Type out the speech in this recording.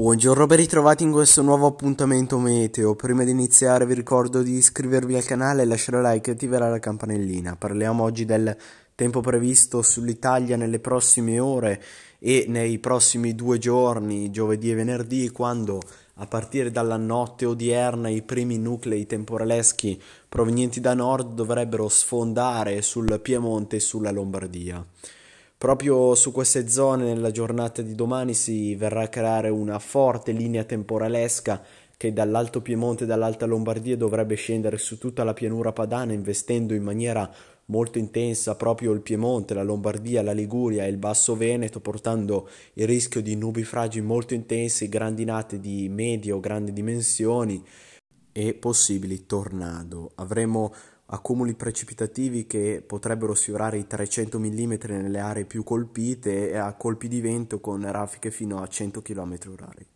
Buongiorno, ben ritrovati in questo nuovo appuntamento meteo. Prima di iniziare vi ricordo di iscrivervi al canale, lasciare like e attivare la campanellina. Parliamo oggi del tempo previsto sull'Italia nelle prossime ore e nei prossimi due giorni, giovedì e venerdì, quando a partire dalla notte odierna i primi nuclei temporaleschi provenienti da nord dovrebbero sfondare sul Piemonte e sulla Lombardia. Proprio su queste zone nella giornata di domani si verrà a creare una forte linea temporalesca che dall'Alto Piemonte e dall'Alta Lombardia dovrebbe scendere su tutta la pianura padana investendo in maniera molto intensa proprio il Piemonte, la Lombardia, la Liguria e il Basso Veneto, portando il rischio di nubifragi molto intensi, grandinate di medie o grandi dimensioni e possibili tornado. Avremo accumuli precipitativi che potrebbero sfiorare i 300 mm nelle aree più colpite e a colpi di vento con raffiche fino a 100 km orari.